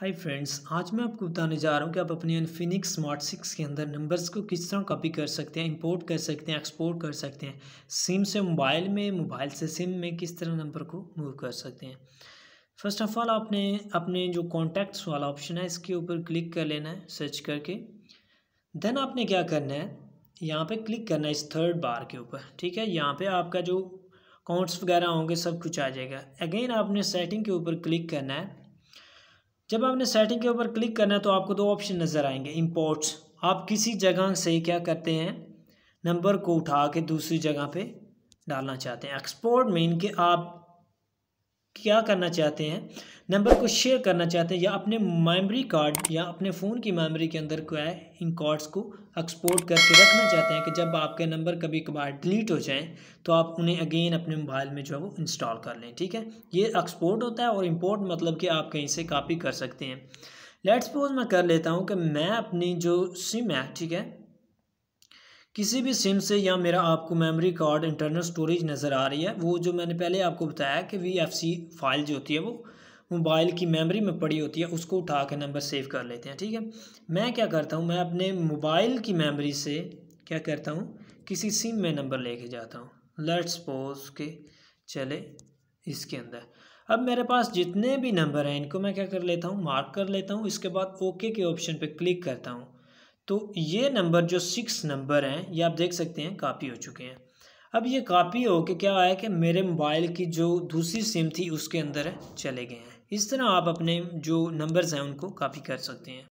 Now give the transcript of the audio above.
hi friends आज मैं आपको बताने जा रहा हूँ कि आप अपने इनफिनिक्स स्मार्ट सिक्स के अंदर नंबर्स को किस तरह कॉपी कर सकते हैं इंपोर्ट कर सकते हैं एक्सपोर्ट कर सकते हैं सिम से मोबाइल में मोबाइल से सिम में किस तरह नंबर को मूव कर सकते हैं फर्स्ट ऑफ ऑल आपने अपने जो कॉन्टैक्ट्स वाला ऑप्शन है इसके ऊपर क्लिक कर लेना है सर्च करके देन आपने क्या करना है यहाँ पर क्लिक करना है इस थर्ड बार के ऊपर ठीक है यहाँ पर आपका जो अकाउंट्स वगैरह होंगे सब कुछ आ जाएगा अगेन आपने सेटिंग के ऊपर क्लिक करना है जब आपने सेटिंग के ऊपर क्लिक करना है तो आपको दो ऑप्शन नज़र आएंगे इम्पोर्ट्स आप किसी जगह से क्या करते हैं नंबर को उठा के दूसरी जगह पे डालना चाहते हैं एक्सपोर्ट मीन कि आप क्या करना चाहते हैं नंबर को शेयर करना चाहते हैं या अपने मेमोरी कार्ड या अपने फ़ोन की मेमोरी के अंदर क्या है इन कार्ड्स को एक्सपोर्ट करके रखना चाहते हैं कि जब आपके नंबर कभी कभार डिलीट हो जाएं तो आप उन्हें अगेन अपने मोबाइल में जो है वो इंस्टॉल कर लें ठीक है ये एक्सपोर्ट होता है और इम्पोर्ट मतलब कि आप कहीं से कापी कर सकते हैं लेट्स मैं कर लेता हूँ कि मैं अपनी जो सिम है ठीक है किसी भी सिम से या मेरा आपको मेमोरी कार्ड इंटरनल स्टोरेज नज़र आ रही है वो जो मैंने पहले आपको बताया कि वी एफ सी फाइल जो होती है वो मोबाइल की मेमोरी में पड़ी होती है उसको उठा के नंबर सेव कर लेते हैं ठीक है मैं क्या करता हूँ मैं अपने मोबाइल की मेमोरी से क्या करता हूँ किसी सिम में नंबर लेके जाता हूँ लेट्स पोज के चले इसके अंदर अब मेरे पास जितने भी नंबर हैं इनको मैं क्या कर लेता हूँ मार्क कर लेता हूँ इसके बाद ओके के ऑप्शन पर क्लिक करता हूँ तो ये नंबर जो सिक्स नंबर हैं ये आप देख सकते हैं कापी हो चुके हैं अब ये कापी हो के क्या आया कि मेरे मोबाइल की जो दूसरी सिम थी उसके अंदर चले गए हैं इस तरह आप अपने जो नंबर्स हैं उनको कापी कर सकते हैं